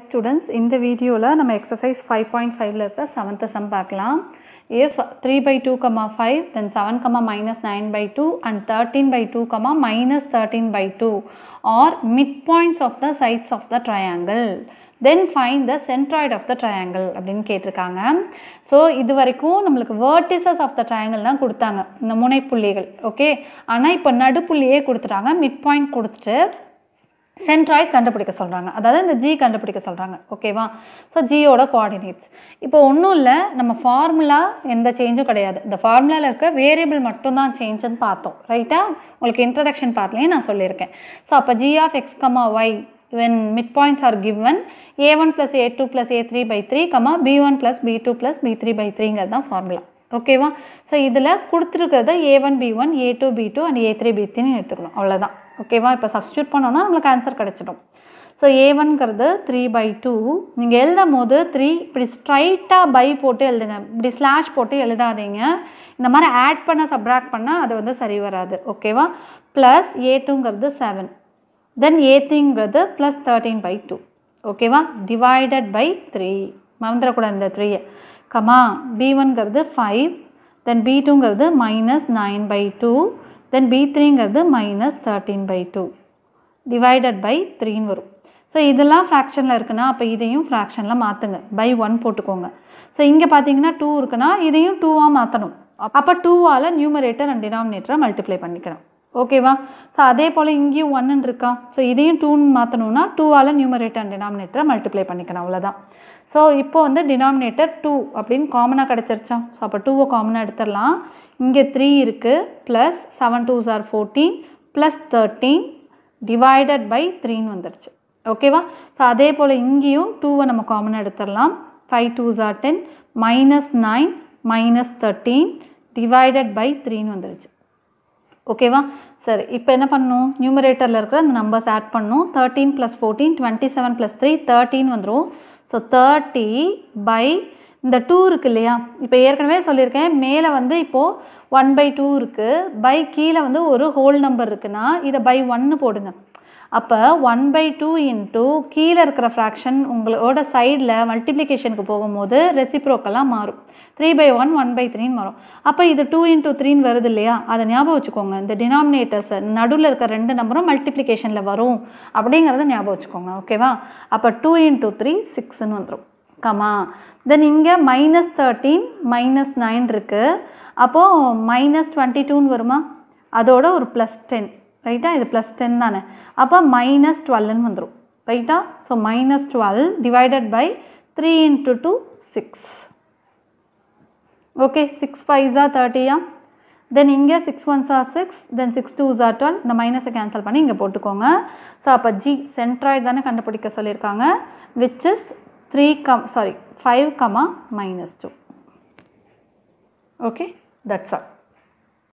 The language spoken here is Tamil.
ஹை ஸ்டூடெண்ட்ஸ் இந்த வீடியோவில் நம்ம எக்ஸசைஸ் ஃபைவ் பாயிண்ட் ஃபைவ்ல இருக்கிற செவன்த்து சம் பார்க்கலாம் if three by two comma five then seven comma minus nine by two and thirteen by two comma minus thirteen by two are mid points of the sides of the triangle then find the centroid of the triangle அப்படின்னு கேட்டிருக்காங்க ஸோ இது வரைக்கும் நம்மளுக்கு வேர்டிசஸ் ஆஃப் த ட்ரையாங்கிள் தான் கொடுத்தாங்க இந்த முனைப்புள்ளிகள் ஓகே ஆனால் இப்போ நடுப்புள்ளியே கொடுத்துட்டாங்க மிட் பாயிண்ட் கொடுத்துட்டு சென்ட்ராய்ட் கண்டுபிடிக்க சொல்கிறாங்க அதாவது இந்த ஜி கண்டுபிடிக்க சொல்கிறாங்க ஓகேவா ஸோ ஜியோட கோஆர்டினேட்ஸ் இப்போ ஒன்றும் இல்லை நம்ம ஃபார்முலா எந்த சேஞ்சும் கிடையாது இந்த ஃபார்முலாவில் இருக்க வேரியபிள் மட்டும்தான் சேஞ்சுன்னு பார்த்தோம் ரைட்டாக உங்களுக்கு இன்ட்ரடக்ஷன் பார்ட்லேயே நான் சொல்லியிருக்கேன் ஸோ அப்போ G of x comma y mid are A one plus A two plus A three by three comma B one plus B two plus B three by த்ரீங்கிறது தான் ஃபார்முலா ஓகேவா ஸோ இதில் கொடுத்துருக்கிறத A one B one A two B two and A three B த்ரீன்னு எடுத்துக்கணும் அவ்வளோதான் ஓகேவா இப்போ சப்ஸ்டியூட் பண்ணோன்னா நம்மளுக்கு ஆன்சர் கிடச்சிடும் ஸோ ஏ ஒன்ங்கிறது த்ரீ பை டூ நீங்கள் எழுதும் போது த்ரீ இப்படி ஸ்ட்ரைட்டாக பை போட்டு எழுதுங்க இப்படி ஸ்லாஷ் போட்டு எழுதாதீங்க இந்த மாதிரி ஆட் பண்ண சப்ராக்ட் பண்ணால் அது வந்து சரி வராது ஓகேவா ப்ளஸ் ஏ டூங்கிறது செவன் தென் ஏ த்ரீங்கிறது ப்ளஸ் தேர்ட்டீன் பை டூ ஓகேவா டிவைடட் பை த்ரீ மறந்துடக்கூடாது இந்த த்ரீயை கமா பி ஒன்ங்கிறது ஃபைவ் தென் பி டூங்கிறது minus nine by two then B த்ரீங்கிறது minus thirteen by two divided by த்ரீன்னு வரும் ஸோ இதெல்லாம் ஃப்ராக்ஷனில் இருக்குன்னா அப்போ இதையும் ஃப்ராக்ஷனில் மாற்றுங்க பை ஒன் போட்டுக்கோங்க ஸோ இங்கே பார்த்தீங்கன்னா டூ இருக்குன்னா இதையும் டூவாக மாற்றணும் அப்போ டூவால் நியூமரேட்டர் அண்ட் டினாமினேட்டரை மல்டிப்ளை பண்ணிக்கணும் ஓகேவா ஸோ அதே போல் இங்கேயும் ஒன்னுன்னு இருக்கா ஸோ இதையும் டூன்னு மாற்றணும்னா டூவால் நியூமரேட்டர் அண்ட் டினாமினேட்டரை மல்டிப்ளை பண்ணிக்கணும் அவ்வளோதான் ஸோ இப்போ வந்து டினாமினேட்டர் டூ அப்படின்னு காமனாக கிடச்சிருச்சா ஸோ அப்போ டூவை காமனாக எடுத்துடலாம் இங்கே த்ரீ இருக்குது plus seven twos are fourteen plus thirteen divided by த்ரீன்னு வந்துடுச்சு ஓகேவா ஸோ அதே போல் இங்கேயும் டூவை நம்ம காமனாக எடுத்துடலாம் five twos are ten minus nine minus thirteen divided by த்ரீன்னு வந்துடுச்சு ஓகேவா சரி இப்போ என்ன பண்ணணும் நியூமரேட்டரில் இருக்கிற அந்த நம்பர்ஸ் ஆட் பண்ணணும் thirteen plus fourteen twenty seven plus three thirty வந்துடும் ஸோ தேர்ட்டி பை இந்த டூ இருக்குது இல்லையா இப்போ ஏற்கனவே சொல்லியிருக்கேன் மேலே வந்து இப்போது ஒன் பை டூ இருக்குது பை கீழே வந்து ஒரு ஹோல் நம்பர் இருக்குன்னா இதை பை ஒன்று போடுங்க அப்போ ஒன் பை டூ இன்ட்டு கீழே இருக்கிற ஃப்ராக்ஷன் உங்களோட சைடில் மல்டிப்ளிகேஷனுக்கு போகும்போது ரெசிப்ரோக்கெல்லாம் மாறும் three by one one by த்ரீன்னு மாறும் அப்போ இது டூ இன்ட்டு த்ரீன்னு வருது இல்லையா அதை ஞாபகம் வச்சுக்கோங்க இந்த டினாமினேட்டர்ஸ் நடுவில் இருக்கிற ரெண்டு நம்பரும் மல்டிப்ளிகேஷனில் வரும் அப்படிங்கிறத ஞாபகம் வச்சுக்கோங்க ஓகேவா அப்போ டூ இன்ட்டு த்ரீ சிக்ஸ்ன்னு வந்துடும் கமா தென் இங்கே மைனஸ் தேர்ட்டீன் மைனஸ் நைன் இருக்குது அப்போது மைனஸ் டுவெண்ட்டி டூன்னு வருமா அதோட ஒரு ப்ளஸ் டென் ரைட்டா இது ப்ளஸ் டென் தானே அப்போ மைனஸ் டுவெல்னு வந்துடும் ரைட்டா so minus twelve divided by three into two six okay six ஃபைவ்ஸா தேர்ட்டியா தென் இங்கே six ones are six then six two ஜா டுவெல் இந்த மைனஸை கேன்சல் பண்ணி இங்கே போட்டுக்கோங்க ஸோ அப்போ ஜி சென்ட்ராய்டு தானே கண்டுபிடிக்க சொல்லியிருக்காங்க which is three comma sorry five comma minus two okay that's all